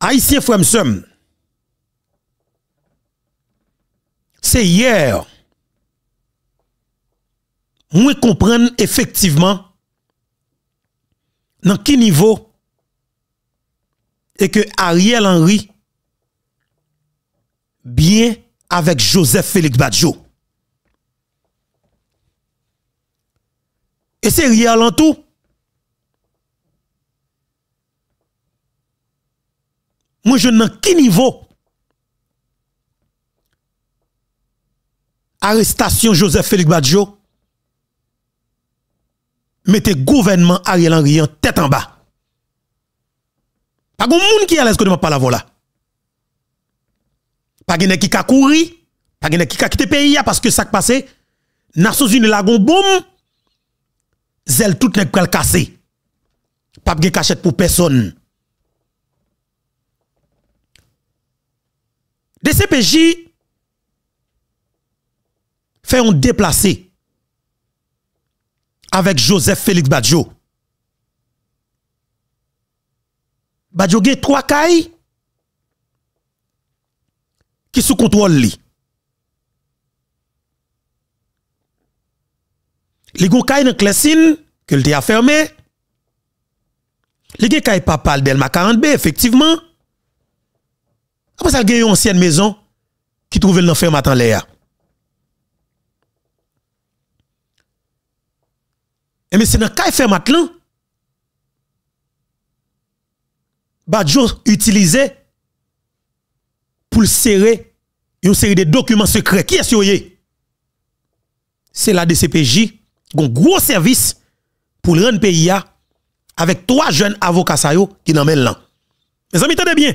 A isye fwemsem, se yer, mwen kompren efektiveman nan ki nivou e ke Ariel Henry biye avèk Joseph Félix Badiou. E se rial an tou, Moi, je n'en qui niveau. Arrestation Joseph Félix Badjo. Mettez gouvernement Ariel Henry en tête en bas. Pas de monde qui est à l'aise que ne pas la là Pas de qui a couru. Pas de qui a quitté le pays parce que ça qui passé. Nations Unies la gon boum. Zel tout n'est pral cassé. Pas de cachette pour personne. DCPJ fè yon déplase avèk Joseph Félix Badiou. Badiou gey 3 kay ki sou kontrol li. Li goun kay nan klesin ke l te a fermè. Li gey kay papal del makarande be, efektiveman. Comment ça, a gagné une ancienne maison qui trouvait l'enfer matin l'air. Et eh, mais c'est dans le cas fait Badjo utilisé pour serrer une série de documents secrets. Qui est-ce que C'est la DCPJ, un gros service pour le rendre pays avec trois jeunes avocats qui n'en mêlent là. Mes amis, tenez bien.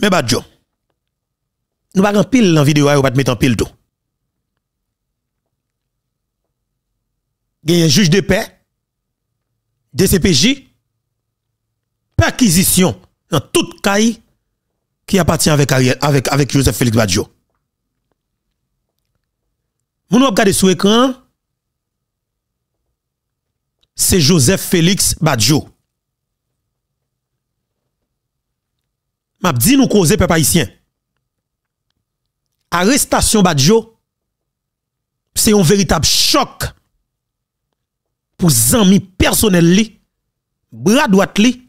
Mais Badjo, Nous pas en pile dans vidéo, hein, ou pas mettre en pile a un juge de paix, DCPJ, perquisition dans toute caille qui appartient avec, avec, avec Joseph Félix Badjo. Vous regardez sur l'écran, c'est Joseph Félix Badjo. m'a dit nous causer peuple haïtien. Arrestation Badjo, c'est un véritable choc pour amis personnels li, bras droit qui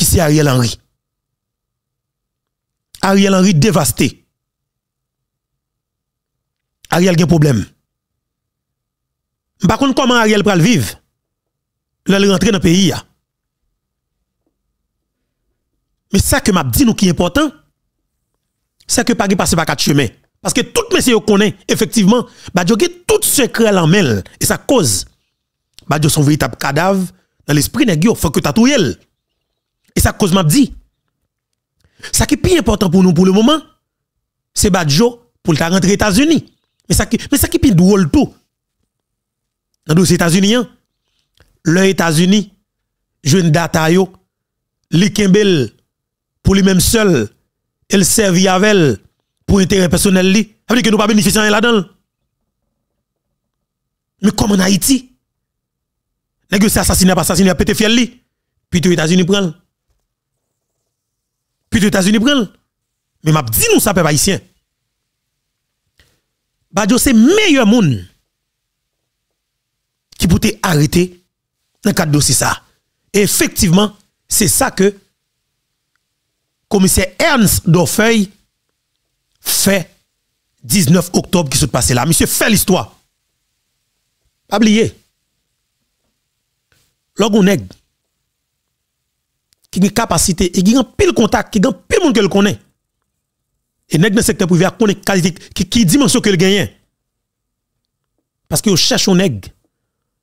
c'est Ariel Henry. Ariel Henry dévasté. Ariel a un problème. Par pas comment Ariel pral vivre? Là, il rentre dans le pays. Mais ça que m'a dit nous qui est important, c'est que Paris passe par quatre chemins. Parce que tout monsieur connaît, effectivement, Badjo a tout secret en mêle. Et sa cause. Badjo son véritable cadavre dans l'esprit Il faut que tatouel. Et sa cause m'a dit. Ça qui est plus important pour nous pour le moment, c'est Badjo pour ta rentrer aux États-Unis. Mais ça qui mais qui est plus drôle tout. Dans les États-Unis, hein. les États-Unis, jeune data yo, Les kembel pour lui-même seul, Elle servit avec elle pour intérêt personnel. Li. Ça veut dire que nous pas bénéficiant là-dedans. Mais comme en Haïti, nèg c'est assassiné pas assassiné pété fiel li. Puis les États-Unis prennent. Puis les États-Unis prennent. Mais m'a dit nous ça peuple haïtien. Badjo c'est meilleur monde qui peut arrêter dans cadre de ça. effectivement, c'est ça que commissaire Ernst Dorfeuille fait 19 octobre qui se passe là. Monsieur fait l'histoire. Pas oublier. Logoneg qui a une capacité et qui a un pile contact, qui a un pile monde que le connaît. Et nèg dans le secteur privé a connaît qualité qui qui dimension que le gagne. Parce que cherche un nèg.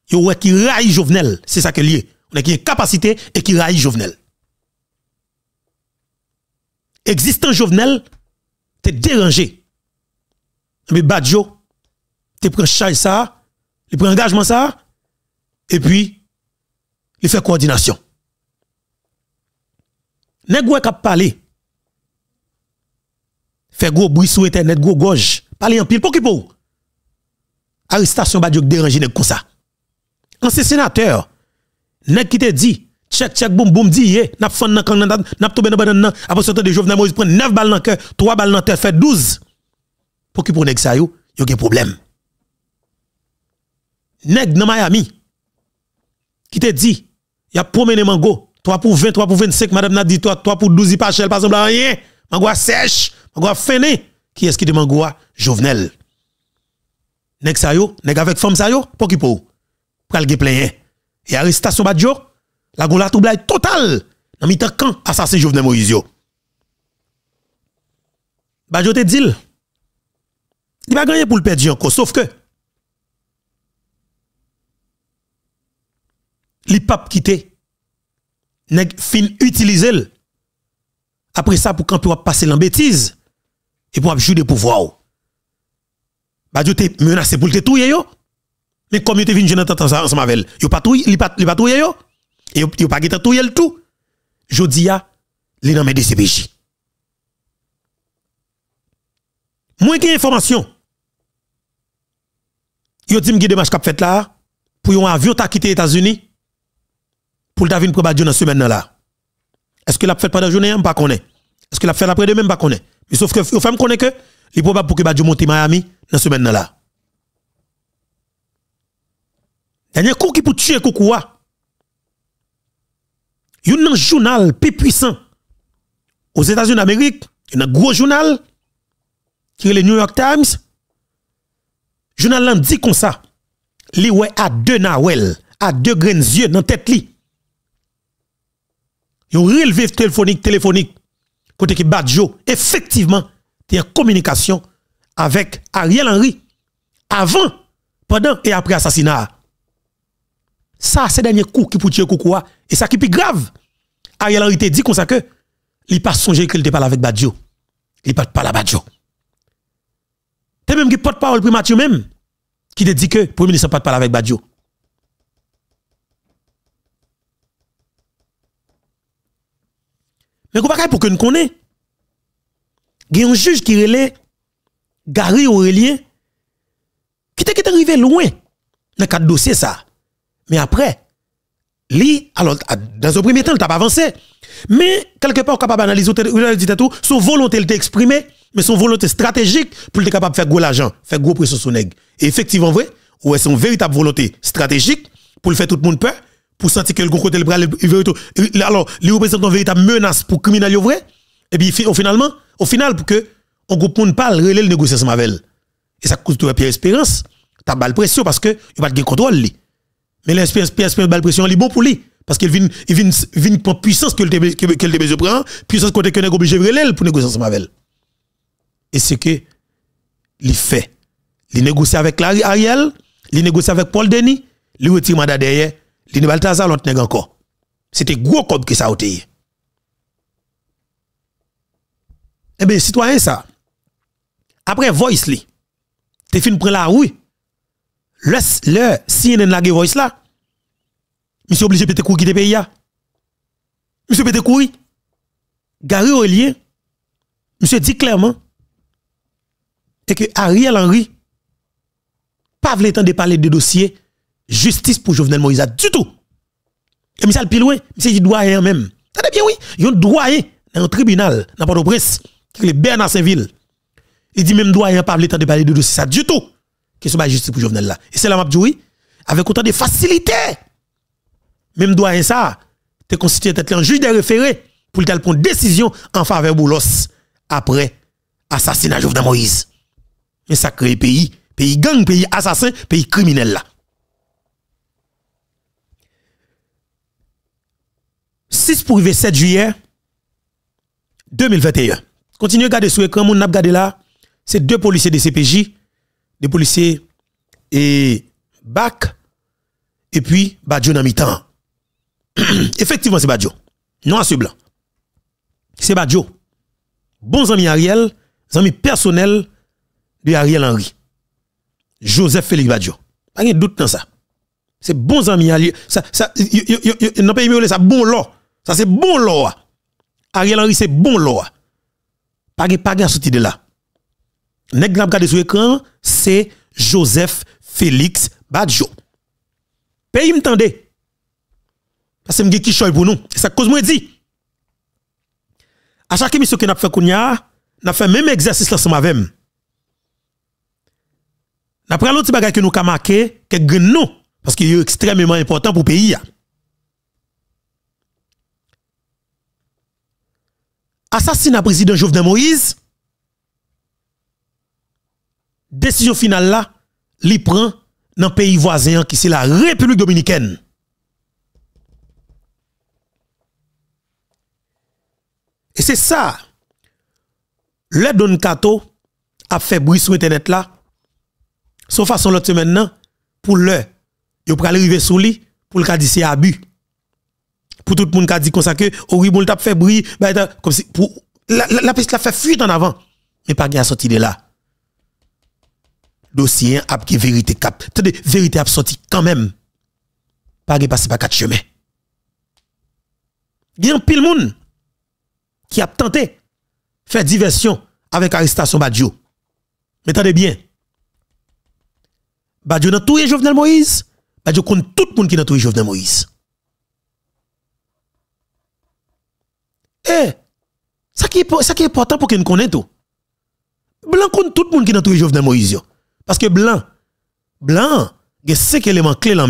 Yo qui raille Jovenel, c'est ça que lié. On a une capacité et qui raille Jovenel existant Jovenel, t'es dérangé. Mais Badjo, t'es prend charge ça, il prend engagement ça, et puis, il fait coordination. N'est-ce pas parlé, fait gros bruit sur internet, gros gorge, parler en pile, pour qui pour? Arrestation Badjo dérange n'est comme ça. Ancien sénateur, nèg qui te dit, Check, check, boum, boum, dit, yé, eh. n'a pas nan kan n'a pas nan banan nan, après ce de Jovenel Moïse prend 9 balles dans cœur, 3 balles dans tête, fait 12. Pour qui pour nèg sa yo, yo gen problème. Nèg dans Miami, qui te dit, y a promené mango, 3 pour 20, 3 pour 25, madame n'a dit, 3, 3 pour 12, il pas chel, pas semble rien, mango sèche, mango fainé. Qui est-ce qui dit mango Jovenel. Nèg sa yo, nèg avec femme sa yo, pour qui pour? Pral gen plein. Et eh. e arrestation badjo, la gon la totale total. Nan mitan quand assassiné assassin Jovenel Moïse yo. Ba jote dil. Il va gagner pour le perdre encore sauf que li pap quitter nèg fin utilisé après ça pour qu'on va passer la bêtise et pour jouer de pouvoir. Ba jote menacé pour le tuer. yo. Mais comme il te vient jeune temps ensemble avec, yo pas tout il pas pas et vous n'avez pas de tout yel tout. Je dis à l'énorme de CPJ. Moi qui information. Vous dit que vous qu'a fait là pour un avion t'a quitté États-Unis pour le David pour dans semaine là. Est-ce que l'a fait pendant journée ne pas Est-ce que l'a fait après demain pas connaît. Mais sauf que vous femme connaît que il probable pour que Badjo monte Miami dans la semaine là. Dernier coup qui pour tuer Koukoua un journal plus puissant aux États-Unis d'Amérique, un gros journal qui est le New York Times. Le journal dit comme ça. Li wè a deux nawel, a deux grains yeux dans tête li. Yon relevé téléphonique téléphonique côté qui Joe... effectivement a communication avec Ariel Henry avant, pendant et après assassinat. Ça, c'est dernier coup qui peut tuer Koukoua. Et ça qui est plus grave. Ariel Henry dit comme ça que il pas songé qu'il te parle avec Badjo. Il pas parle à Badjo. T'es même qui porte-parole Mathieu. même qui te dit que le premier ministre pas parler avec Badjo. Mais comment pour que nous connaissions Il y a un juge qui relait Gary Aurélien qui était arrivé loin dans quatre dossiers ça. Mais après Li, alors, dans un premier temps, il n'a pas avancé. Mais, quelque part, on est capable d'analyser son volonté, il mais son volonté stratégique pour être capable de faire gros l'argent, faire gros pression sur nègre. Et effectivement, vrai, ou est son véritable volonté stratégique pour faire tout le monde peur, pour sentir que le gros côté le bras, alors, il représente une véritable menace pour criminel, vrai. Et puis, finalement, au final, pour que, on groupe monde parle, relève le négociation avec elle. Et ça coûte la Pierre Espérance, t'as de pression parce que, il pas de contrôle, mais l'espèce la pression, il est bon pour lui. Parce qu'il vient, il vient, vient pour puissance qu'il a besoin prendre, puissance qu'il a obligé de prendre pour négocier ensemble avec Et ce que, il fait. Il négocie avec Ariel, il négocie avec Paul Denis, il retire mandat derrière, il ne balta pas l'autre encore. C'était gros comme que ça a Eh bien, citoyen ça. Après, voice li. T'es fin pour la oui le, le CNN la voice là, monsieur obligé de courir quitter pays là. Monsieur péter courir. Gary Aurélien, monsieur dit clairement et que Ariel Henry pas temps de parler de dossier justice pour Jovenel Moïse du tout. Et monsieur le plus loin, monsieur dit doyen même. T'as bien oui, il a un doyen dans un tribunal dans Port-au-Prince, qui est Bernard Saint-Ville. Il dit même doyen pas temps de parler de dossier ça du tout sont pas justice pour Jovenel là. Et c'est là m'a oui, avec autant de facilité. Même doyen ça, te constitué être un juge des référés pour le prendre décision en faveur Boulos après assassinat Jovenel Moïse. Mais ça crée pays, pays gang, pays assassin, pays criminel là. « 6 pour 7 juillet 2021. Continuez à regarder sur l'écran, mon n'a là, c'est deux policiers de CPJ des policiers et bac et puis Badjo n'a mi Effectivement, c'est Badjo. Non à ce blanc. C'est Badjo. Bons ami Ariel, amis personnels de Ariel Henry. Joseph Félix Badjo. Pas de doute dans ça. C'est bon ami Ariel. Ça, ça, non pas aimer ça, bon l'or. Ça, c'est bon l'or. Ariel Henry, c'est bon l'or. Pas de pas de de là nèg n'a sur écran, c'est Joseph Félix Badjo. Pays m'tende. Parce que m'gé qui choy pour nous. C'est ça cause moi dit. À chaque émission que n'a fait kounya, n'a fait même exercice ensemble avec N'a pris l'autre bagage que nous avons marqué, que nous parce qu'il est extrêmement important pour le pays. Assassinat président Jovenel Moïse, décision finale là, il prend dans le pays voisin qui c'est la République dominicaine. Et c'est ça. Le Don Kato a fait bruit sur internet là. Sauf façon l'autre semaine pour le, il a arriver sur lui pour le que c'est abus. Pour tout le monde qui a dit comme ça que Oribol oh t'a fait bruit, bah, comme si pour la piste la, fait fuite en avant. Mais pas a sorti de là dossier a qui vérité cap. vérité a sorti quand même. Pas passer par quatre chemins. Il y a un pile monde qui a tenté faire diversion avec arrestation Badjo. Mais attendez bien. Badjo n'a tout Jovenel Moïse. Badjo compte tout le monde qui n'a tout Jovenel Moïse. Eh, ça qui est, important pour qu'on connaisse tout. Blanc compte tout le monde qui n'a tout Jovenel Moïse. Parce que blanc, blanc, il y a cinq éléments clés dans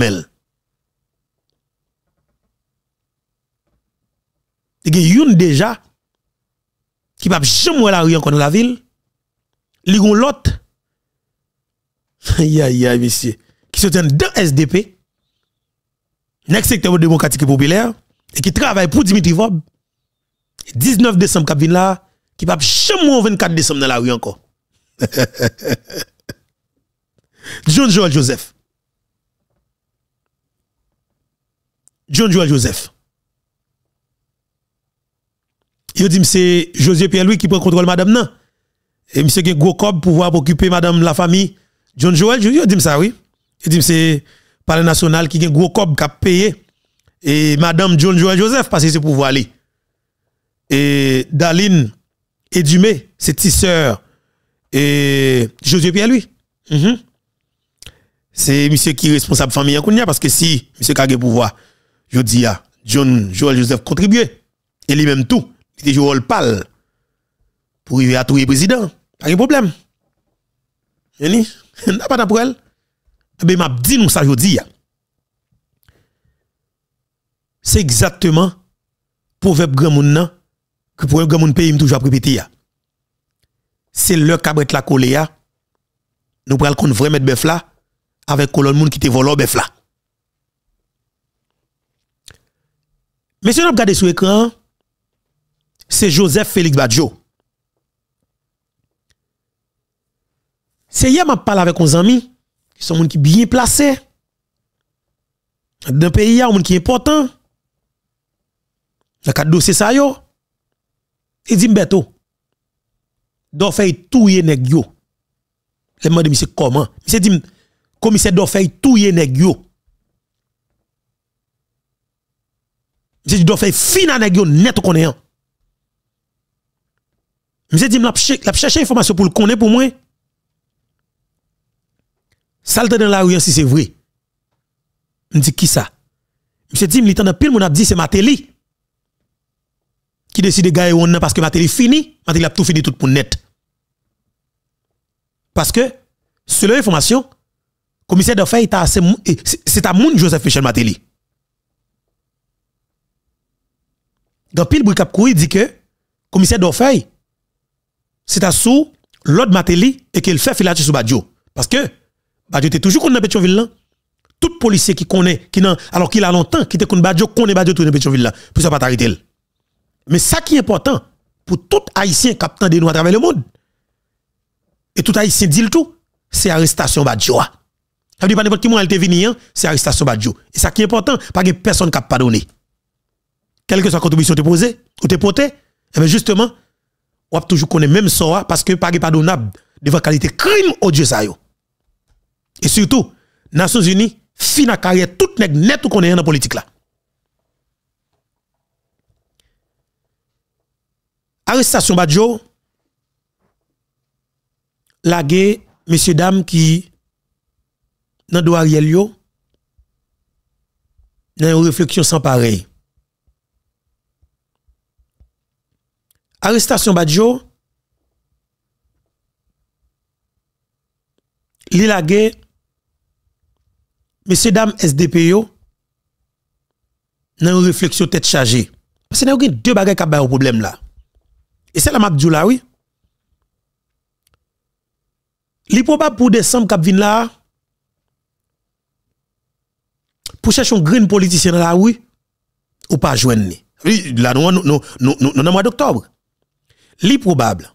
Il y a une déjà qui va jamais la rue encore dans la ville. Il y a l'autre. Aïe, aïe, aïe, monsieur. Qui se tient dans SDP. Next secteur démocratique et populaire. Et qui travaille pour Dimitri Vob. 19 décembre, qui là. Qui va jamais 24 décembre dans la rue encore. John Joel Joseph. John Joel Joseph. Il dit c'est José Pierre-Louis qui prend contrôle madame non. Et monsieur qui gros pour pouvoir occuper madame la famille John Joel, je dit ça oui. Il dit c'est par national qui a gros cob qui a payé et madame John Joel Joseph parce que c'est pouvoir aller. Et Daline Dumet, c'est tisseur et José Pierre-Louis. Mm c'est monsieur qui est responsable de la famille Kounia parce que si monsieur Kage pouvoir, je dis à John Joel Joseph contribuer, et lui-même tout, il était Joël pâle pour arriver à trouver président, pas de problème. n'y n'a pas d'après elle. Eh ben m'a dit nous ça dis C'est exactement pour faire grand monde que pour grand monde pays toujours répéter C'est le cabret la colère. Nous parlons qu'on vrai mettre bœuf là avec colon moun qui te vole bœuf là. Monsieur, on regarde sur l'écran, c'est Joseph Félix Badjo. C'est hier, m'a parlé avec nos amis, qui sont gens qui bien placés. Dans pays, il y a des gens qui sont importants. Dans dossier, ça yo. Il dit, Mbeto, doit faire tout les nèg yo. Le m'a dit, comment? Monsieur dit, commissaire d'Orfeuille touye nèg yo. Monsieur d'Orfeuille fina nèg yo net konnen. Monsieur dit m'a chercher information pour le connaître pour moi. Salte dans la rue hein, si c'est vrai. Me dit qui ça Monsieur dit m'litan pile mon a dit c'est Matéli. Qui décide de gagner on parce que Matéli fini, Matéli a tout fini tout pour net. Parce que selon l'information commissaire d'affaires, c'est à moun Joseph Michel Matéli. Dans pile bruit cap dit que commissaire d'affaires, c'est à sous l'autre Matéli et qu'il fait filature sur Badjo. Parce que Badjo était toujours connu Pétionville là. Tout policier qui connaît, qui alors qu'il a longtemps, qui était connu Badjo, connaît Badjo tout dans Pétionville là. Puis ça pas t'arrêter. Mais ça qui est important pour tout haïtien captant des nous à travers le monde, et tout haïtien dit le tout, c'est arrestation Badjo pas n'importe hein, c'est arrestation Badjo. Et ça qui est important, pas que personne qui a pardonné. Quelle que soit la contribution que posée ou te portée, eh ben, justement, on a toujours connaît même ça hein, parce que pas pardonnable devant qualité crime odieux ça Et surtout, Nations Unies fin à carrière tout nèg net ou est dans la politique là. Arrestation Badjo, la guerre, messieurs, dames, qui dans do yo dans une réflexion sans pareil arrestation Badjo li lage messieurs dames SDP dans une réflexion tête chargée parce que nous avons deux bagages qui ont un problème là et c'est la map là oui li probable pour décembre qui vient là pour chercher un green politicien dans la rue, ou pas joindre. Là, nous, sommes nous, mois d'octobre. L'improbable,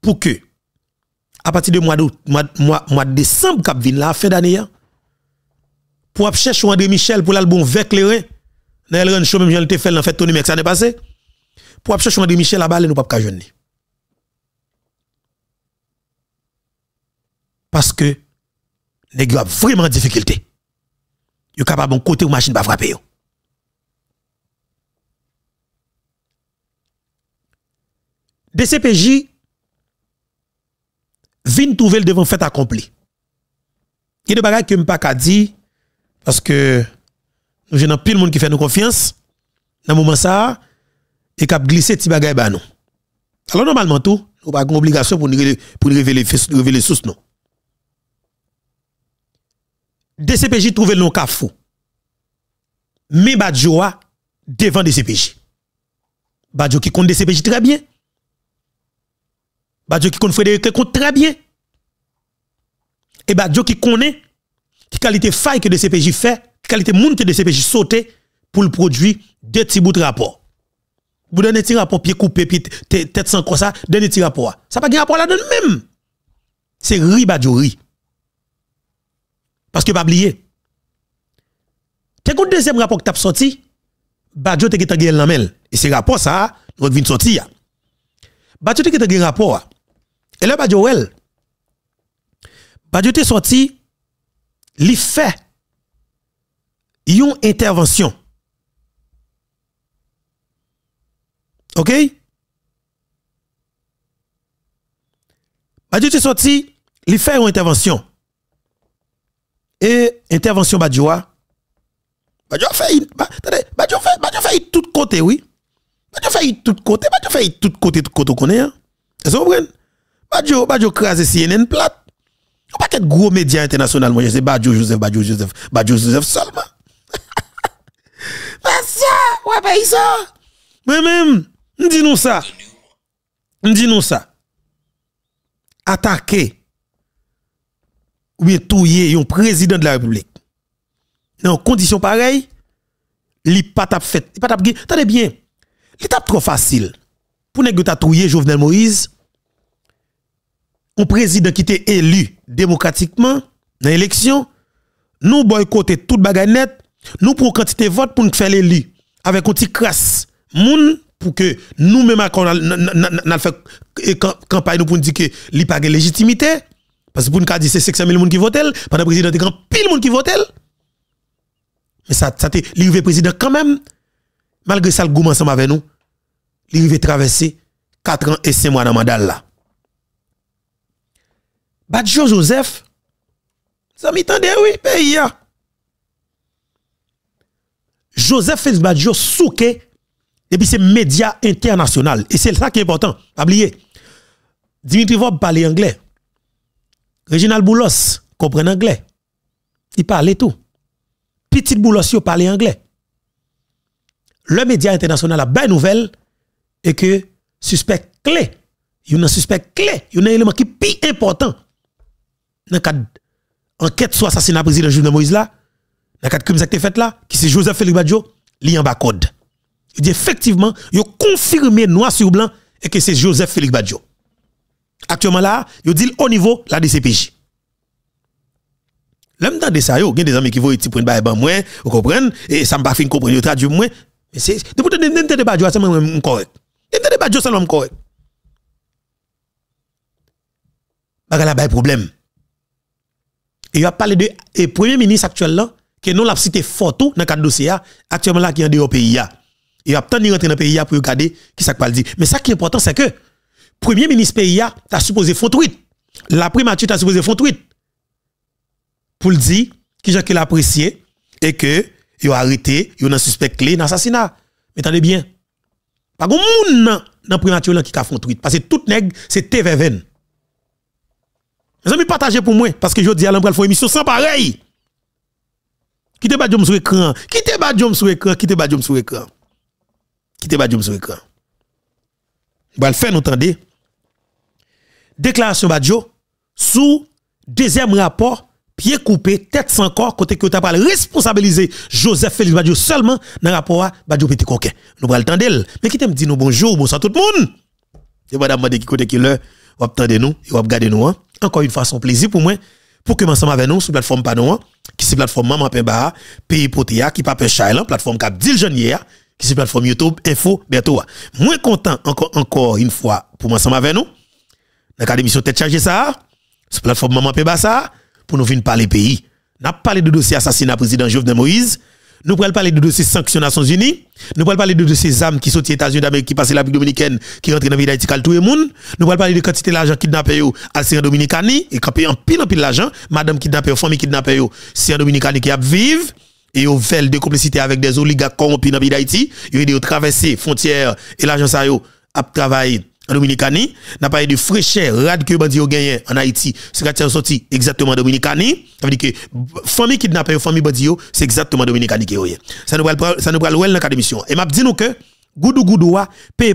pour que, à partir mois de mois, mois, mois de décembre, la fin d'année, pour chercher André Michel pour l'album Vec dans le Show, même je fait, fait, ça n'est Pour chercher André Michel à balle, nous pas joindre Parce que, nous avons vraiment difficulté yo capable bon côté ou machine pas frapper DCPJ vient trouver le devant fait accompli. Il y a des choses que je pas dire parce que nous avons de monde qui fait nous confiance dans moment ça et cap a petit ces ba nous. Alors normalement tout, nous pas une obligation pour nous révéler les révéler non. DCPJ trouvait le nom Kafou. Mais Badjoa devant DCPJ. Badjo qui compte DCPJ très bien. Badjo qui compte Frédéric compte très bien. Et Badjo qui connaît qui qualité faille que DCPJ fait, qui qualité monde que DCPJ saute pour le produit de petits bouts de rapport. Vous donnez petit rapport pied coupé puis tête sans quoi ça, donnez petit rapport. Ça pas de rapport là dedans même. C'est ri Badjo ri. Parce que pas oublié, T'es un deuxième rapport que as sorti, Badjo te qui en mel. Et c'est rapport ça, nous vient sortir. Badjo te qui en rapport. Et là Badjo elle. Badjo te sorti, il fait une intervention. OK Badjo te sorti, il fait une intervention et intervention Badjoa. Badjoa fait, bah, attendez, Badjoa fait, Badjoa fait tout côté, oui. Badjoa fait tout côté, Badjoa fait tout côté, tout côté qu'on est. Hein. Est-ce que vous comprenez? Badjoa, Badjoa crase CNN plate. Ou pas qu'être gros média international, moi je sais, Badjoa Joseph, Badjoa Joseph, Badjoa Joseph seulement. Mais ça, ouais, ben ça. Mais même dis-nous ça. Dis-nous ça. Attaquer ou bien il un président de la République. Dans conditions pareilles, li pas tap fait, li pas tap attendez bien, li tap trop facile. Pour ne pas Jovenel Moïse, un président qui était élu démocratiquement dans l'élection, nous boycotter toute bagay net, nous pour quantité vote pour nous faire l'élu avec un petit crasse pour que nous même quand on a fait campagne, pour nous dire que li pas légitimité, parce que pour nous dire c'est 600 000 personnes qui votent, pendant le président, il y a pile de monde qui votent. Mais ça, ça le président quand même, malgré ça, le gouvernement ensemble avec nous, l'arrivée traversé 4 ans et 5 mois dans le mandat là. Badjo Joseph, ça m'étendait, oui, pays. Hein. Joseph Félix Badjo souké, et puis c'est média international. Et c'est ça qui est important, pas oublier. Dimitri Vob parlait anglais. Reginald Boulos comprend anglais. Il parle tout. Petit Boulos, il parlait anglais. Le média international a bien nouvelle et que suspect clé, il y a un suspect clé, il y a un élément qui est plus important dans le enquête sur l'assassinat président Julien Moïse là, dans le cadre crime qui fait là, qui c'est Joseph Félix Badjo, il y a code. Il dit effectivement, il a confirmé noir sur blanc et que c'est Joseph Félix Badjo. Actuellement là, yo dit au niveau la DCPJ. L'homme dans des ça, il y a des amis qui vont prendre pour bail ben, moins, vous comprenez Et ça va pas fin comprendre, Vous traduit moins. Mais c'est de c'est moi correct. a pas c'est l'homme correct. Vous avez problème. Et y a parlé de premier ministre actuel là que non l'a cité photo dans cadre dossier actuellement là qui est en dehors pays Il Il a tant de rentrer dans pays vous pour regarder qui ça parle dit. Mais ça qui est important c'est que premier ministre pays a supposé faire tweet. La primature t'a supposé faire tweet. Pour le dire, qui j'ai apprécié et que a arrêté, yo un suspect clé dans assassinat. Mais attendez bien. Pas de monde dans dans primature là qui fait un tweet parce que tout nèg c'est TVVN. Mes amis partagez pour moi parce que je dis à l'embral faut émission sans pareil. Qui te bat sur l'écran qui te bat sur l'écran qui te bat sur l'écran Qui te bat sur écran. le fait nous tendez déclaration Badjo sous deuxième rapport pied coupé tête sans corps côté que a pas responsabiliser Joseph Félix Badjo seulement dans rapport à Badjo petit coquin nous va le mais qui t'aime dit nous bonjour bonsoir tout le monde et madame qui côté qui l'heure ou attendez nous et ou garder nous hein. encore une fois son plaisir pour moi pour que ensemble avec nous sur plateforme Panon hein, qui c'est plateforme Maman Pemba pays Potea, qui pas la hein, plateforme Cap Diljonier qui c'est plateforme YouTube Info bientôt moi content encore encore une fois pour ensemble avec nous l'académie tête chargée ça, sur plateforme Maman Péba ça, pour nous venir parler pays. N'a parlé de dossier assassinat président Jovenel Moïse, nous pouvons parler de dossier sanctions Nations Unies, nous pouvons parler de dossier âmes qui sont aux États-Unis d'Amérique, qui passent la République dominicaine, qui rentrent dans la vie d'Haïti, tout le monde. Nous pourrons parler de quantité d'argent kidnappé à Sierra Dominicani, et qui en pile un pile l'argent, madame kidnappé, famille la Sierra Dominicani qui a vivre et au fait de complicité avec des oligarques corrompus dans la pays d'Haïti, ils ont traversé frontières et l'agence a travaillé Dominicani. N'a pas eu de fraîcheur, rad que bandi gagné en Haïti. c'est sorti exactement Dominicani. Ça veut dire que famille kidnappée, famille bandi c'est exactement Dominicani qui est. Ça nous parle ça nous dans la démission Et m'a dit nous que goudou goudoua, paye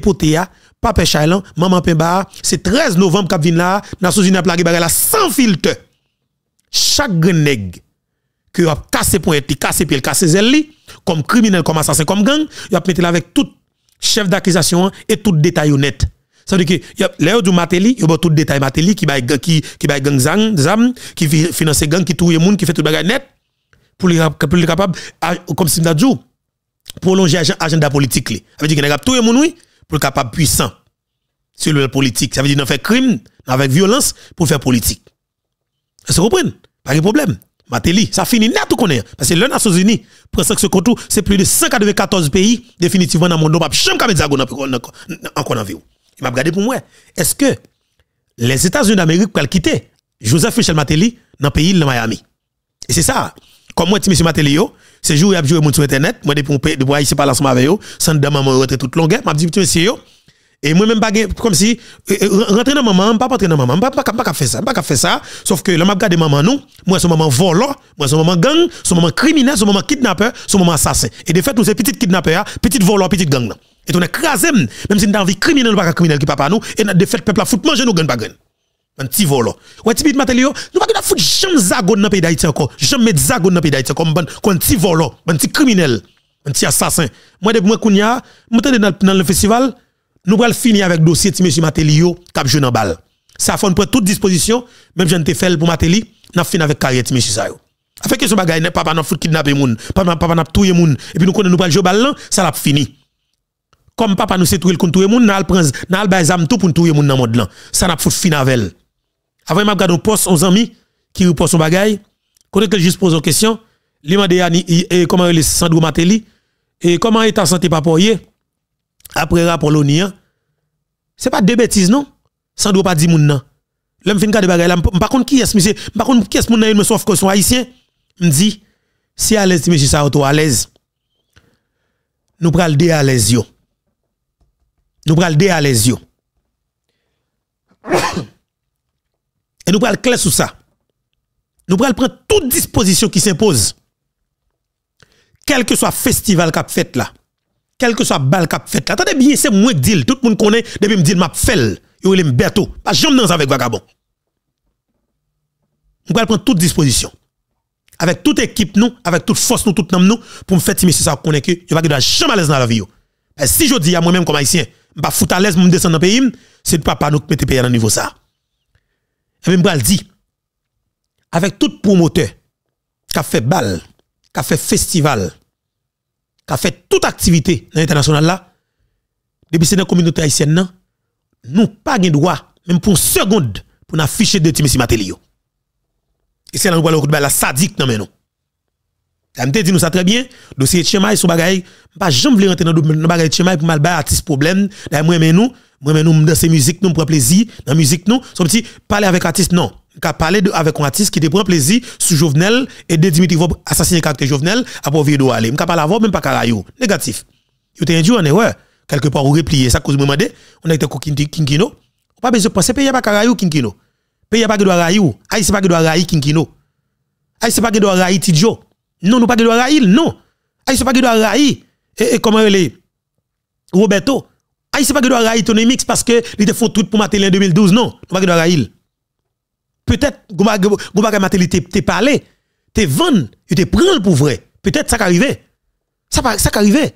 Pape papa maman pemba, c'est 13 novembre qu'a vinn là, n'a sous une plaque bagala sans filtre. Chaque nègre que a cassé point, cassé pied, cassé zèle comme criminel, comme assassin, comme gang, il a mis là avec tout chef d'accusation et tout détail honnête. Ça veut dire que là du Matéli, il y a tout détail Matéli qui bail qui qui gang qui finance gang qui le monde qui fait tout bagage net pour les pour capable ah, comme si dit prolonger agenda politique Ça veut dire qu'il y a tout monde oui pour capable puissant sur le politique. Ça veut dire a fait crime avec violence pour faire politique. Vous comprenez Pas de problème. Matéli, ça finit net tout parce que les Nations Unies que ce contour, c'est plus de 194 pays définitivement dans le monde pas chambre comme de encore en vie. Il m'a regardé pour moi. Est-ce que les États-Unis d'Amérique peuvent quitter Joseph Michel Matéli dans le pays de Miami? Et c'est ça. Comme moi, M. Matéli, c'est jour là il a joué sur Internet, moi, depuis que je suis pas ensemble avec eux, sans demain, je rentre toute longue, je dit, monsieur, et moi-même, comme si, euh, euh, rentrer dans maman, pas rentrer dans maman, pas pas faire ça, pas faire ça. Sauf que là, m'a regardé maman, nous, moi, son maman volant, moi, son maman gang, son maman criminel, son maman kidnappeur, son maman assassin. Et de fait, nous, sommes petites kidnappeurs, hein, petite voleur, petite gang. Et on écrasé, même si on a envie criminel ou pas criminel qui papa nous, et de fait, peuple a foutu manger nous gagne pas gagne. Un petit volo. Oh. Ouais, petit bit oh. nous pas foutre jamais zagon dans le pays d'Haïti encore. Jamais zagon dans le pays d'Haïti comme un petit volo, oh. un petit criminel, un petit assassin. Moi, depuis moi, kounya je dans le festival, nous allons finir avec le dossier de M. Matelio cap jeune en balle. Ça fait prend toute disposition, même si on fait pour Matéli, n'a fini avec carrière de M. Sayo. Avec question bagaille, papa n'a foutu kidnapper monde papa n'a tué moun, et puis nous connaissons nous pas le jeu balle, ça l'a fini comme papa nous sait tout le compte tout le monde, n'a le prince, n'a le baisam tout pour tout le monde dans le là. Ça n'a pas fin avec Avant, il m'a regardé un poste, on amis qui repose son bagage. Quand que juste pose une question, lui m'a dit comment il est Sandro Mateli et comment est ta santé papa après rapport l'ONI. Hein? C'est pas des bêtises non. Sandro pas dit moun nan. L'homme fin garder bagage là, par contre qui est monsieur, par contre qui est moun nan, me sauf que son haïtien. Me dit si à l'aise monsieur ça à l'aise. Nous pral dé à l'aise nous prenons le à les yeux. Et nous prenons le clé sur ça. Nous prenons prendre toute disposition qui s'impose. Quel que soit festival qu'a fait là, quel que soit bal qu'a fait là. Attendez bien, c'est moins deal. Tout le monde connaît depuis me dit m'a fait. Je ne berto. Pas jamais dans avec vagabond. Nous prenons prendre toute disposition. Avec toute équipe nous, avec toute force nous, toute nous pour me faire si ça connaît que je vais jamais à l'aise dans la vie. Ben, si je dis à moi-même comme haïtien, pas bah, foutre à l'aise pour me descendre dans le pays, c'est pas nous qui le pays à niveau ça. Et même Bral dit, avec tout promoteur qui a fait bal, qui a fait festival, qui a fait toute activité dans l'international là, depuis c'est dans la communauté haïtienne, nous pas de droit, même pour une seconde, pour afficher de Timothy Matelio. Et c'est là où nous de la sadique dans nous me dit nous ça très bien. Dossier Chemaï sous bagaille, pas jamais voulu rentrer dans le bagaille Chemaï pour mal ba artiste problème. D'ailleurs moi mais nous, moi mais nous dans ces musiques nous prend plaisir, dans musique nous, son petit parler avec artiste non. Qu'a parler avec un artiste qui te prend plaisir sous Jovenel et de Dimitri Vob assassiner caractère Jovenel après vidéo aller. M'ka parler avoir même pas carayo. Négatif. Yo t'es on en erreur. Quelque part vous replier ça cause me demander, on a été kinkino. Pas besoin penser payer pas carayo kinkino. Payer pas que doit rayo. c'est pas que doit rayi kinkino. c'est pas que doit tidjo. Non, nous pas de droit raïl, non. Haïtien ah, pas de droit raïl. Et, comment elle est Roberto. Haïtien ah, pas de droit raïl ton mix parce que il te font tout pour mater en 2012, non. Nous pas de droit raïl. Peut-être, vous pas mater t'es parlé, t'es vendre, tu te prends pour vrai. Peut-être ça arrivé. Ça pas ça arrivé.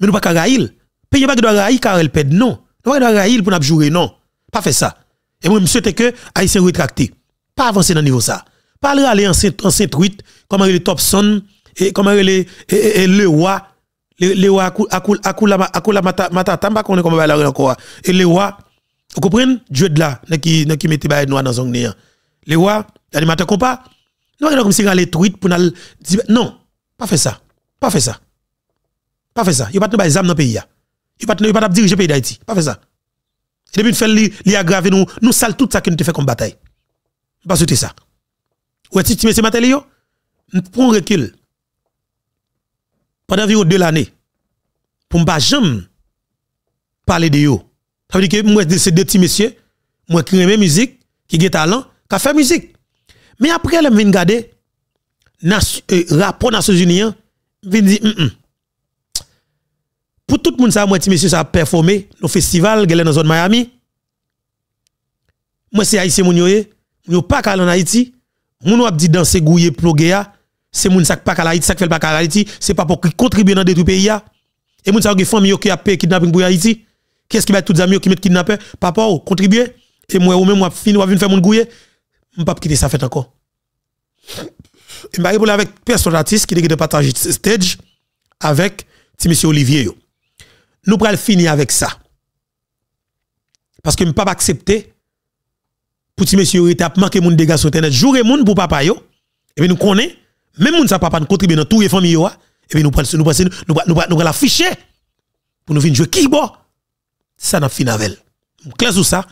Mais nous pas raïl. Paye pas de droit raïl car elle perd non. Nous pas de droit raïl pour nous jouer non. Pas fait ça. Et moi, monsieur, c'est que ah, s'est rétracté. Pas avancer dans le niveau ça pas le aller en 7 truites, comment il est Thompson, et comment il est le roi, le roi Akula Matata, pas qu'on est comme il encore, et le roi, vous comprenez, Dieu de là, qui pas de noir dans un nid. Hein. Le roi, l'animateur compas, nous non comme si aller tweet pour nous non, pas fait ça, pas fait ça, pas fait ça, il n'y a pas de dans le pays. Hein. Il n'y a pas de diriger pays d'Haïti, pas fait ça. Et depuis, il a aggravé nous, nous sale tout ça que nous te fait comme bataille. Pas c'était ça. Ou est-ce que tu mets prend Prends recul. Pendant environ deux années, pour ne pas jamais parler de yo. Ça veut dire que moi, c'est deux petits messieurs, moi qui aime musique, qui a talent, qui fait musique. Mais après, je me regarder, le euh, rapport des Nations Unies, vient dire, pour tout le monde, ça, moi, petit messieurs, ça a performé au festival, dans la zone Miami. Moi, c'est Je eh. mon yo, pas qu'à en Haïti, Moun ap di danse gouye ya, se moun sak pa Haïti, sak fait pa Haïti, c'est pas pour nan dans peyi pays Et moun sa ge famille qui a payé kidnapping ya Haïti. Qu'est-ce qui tout zami yo ki met kidnapper papa ou contribuer et moi ou même moi fini ou venir faire mon gouye, m'pa quitter ça fait encore. Et pou répondu avec personne artiste qui de partager stage avec ti monsieur Olivier yo. Nous pral finir avec ça. Parce que pas accepter pour si monsieur étape manquer moun dégâts sur internet jouer moun pour papa yo et eh bien nous connaît même moun sa papa nous contribuer dans tous les yo ah. et eh bien nous prenons nous prenons nous nous nous l'afficher pour nous venir jouer qui bon ça n'a fin avec clair sur ça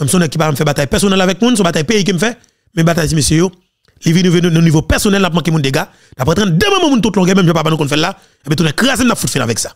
même son équipe me fait bataille personnelle avec moun son bataille pays qui me fait mais bataille monsieur yo les vini au niveau personnel n'a manqué moun dégâts d'après 32 moments moun toute longue même papa nous qu'on là et eh bien tout écraser n'a foutre fin avec ça